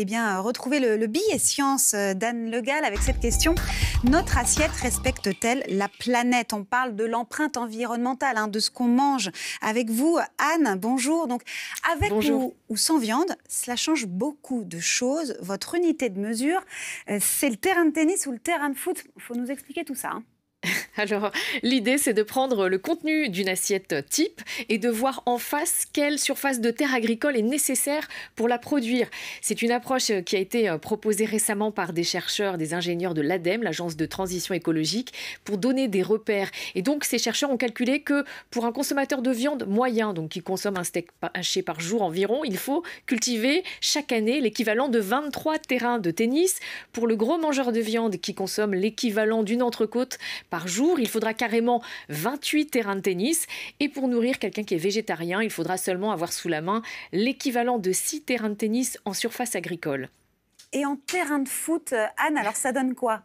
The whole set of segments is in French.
eh bien, retrouver le, billet science euh, d'Anne Legal avec cette question. Notre assiette respecte-t-elle la planète On parle de l'empreinte environnementale, hein, de ce qu'on mange. Avec vous, Anne, bonjour. Donc, avec Ou, sans viande, cela change beaucoup de choses. Votre unité de mesure, euh, c'est le terrain de tennis ou le terrain de foot. Il faut nous expliquer tout ça. Hein. Alors, l'idée, c'est de prendre le contenu d'une assiette type et de voir en face quelle surface de terre agricole est nécessaire pour la produire. C'est une approche qui a été euh, proposée récemment par des chercheurs, des ingénieurs de l'ADEME, l'Agence de transition écologique, pour donner des repères. Et donc, ces chercheurs ont calculé que pour un consommateur de viande moyen, donc qui consomme un steak haché par jour environ, il faut cultiver chaque année l'équivalent de 23 terrains de tennis. Pour le gros mangeur de viande qui consomme l'équivalent d'une entrecôte, par jour. Il faudra carrément 28 terrains de tennis. Et pour nourrir quelqu'un qui est végétarien, il faudra seulement avoir sous la main l'équivalent de 6 terrains de tennis en surface agricole. Et en terrain de foot, Anne, alors ça donne quoi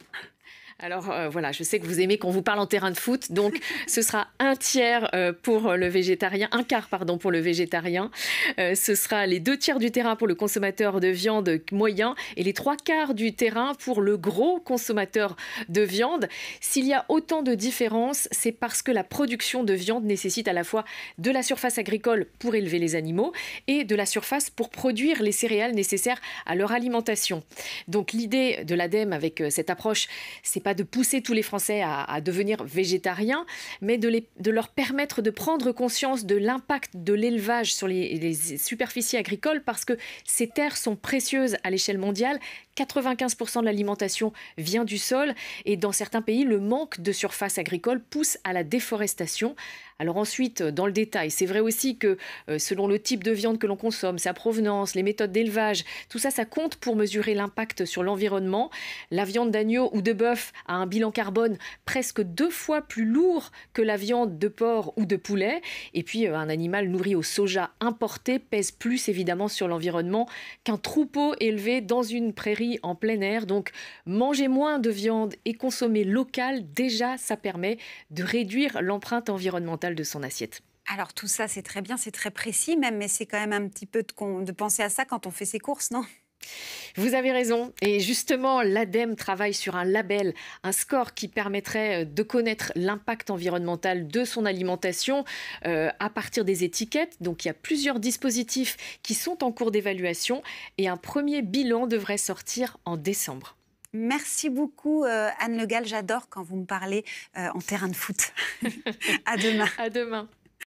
alors euh, voilà, je sais que vous aimez qu'on vous parle en terrain de foot, donc ce sera un tiers euh, pour le végétarien, un quart pardon pour le végétarien. Euh, ce sera les deux tiers du terrain pour le consommateur de viande moyen et les trois quarts du terrain pour le gros consommateur de viande. S'il y a autant de différences, c'est parce que la production de viande nécessite à la fois de la surface agricole pour élever les animaux et de la surface pour produire les céréales nécessaires à leur alimentation. Donc l'idée de l'ADEME avec cette approche, c'est pas de pousser tous les Français à, devenir végétariens, mais de, de, leur permettre de prendre conscience de l'impact de l'élevage sur les, les superficies agricoles parce que ces terres sont précieuses à l'échelle mondiale. 95% de l'alimentation vient du sol et dans certains pays, le manque de surface agricole pousse à la déforestation, alors ensuite, euh, dans le détail, c'est vrai aussi que euh, selon le type de viande que l'on consomme, sa provenance, les méthodes d'élevage, tout ça, ça compte pour mesurer l'impact sur l'environnement. La viande d'agneau ou de bœuf a un bilan carbone presque deux fois plus lourd que la viande de porc ou de poulet. Et puis, euh, un animal nourri au soja importé pèse plus évidemment sur l'environnement qu'un troupeau élevé dans une prairie en plein air. Donc, manger moins de viande et consommer local, déjà, ça permet de réduire l'empreinte environnementale de son assiette. Alors tout ça, c'est très bien, c'est très précis même, mais c'est quand même un petit peu de, de penser à ça quand on fait ses courses, non vous avez raison. Et justement, l'ADEME travaille sur un label, un score qui permettrait euh, de connaître l'impact environnemental de son alimentation euh, à partir des étiquettes. Donc il y a plusieurs dispositifs qui sont en cours d'évaluation et un premier bilan devrait sortir en décembre. Merci beaucoup, euh, Anne Legal, J'adore quand vous me parlez euh, en terrain de foot. à demain. À demain.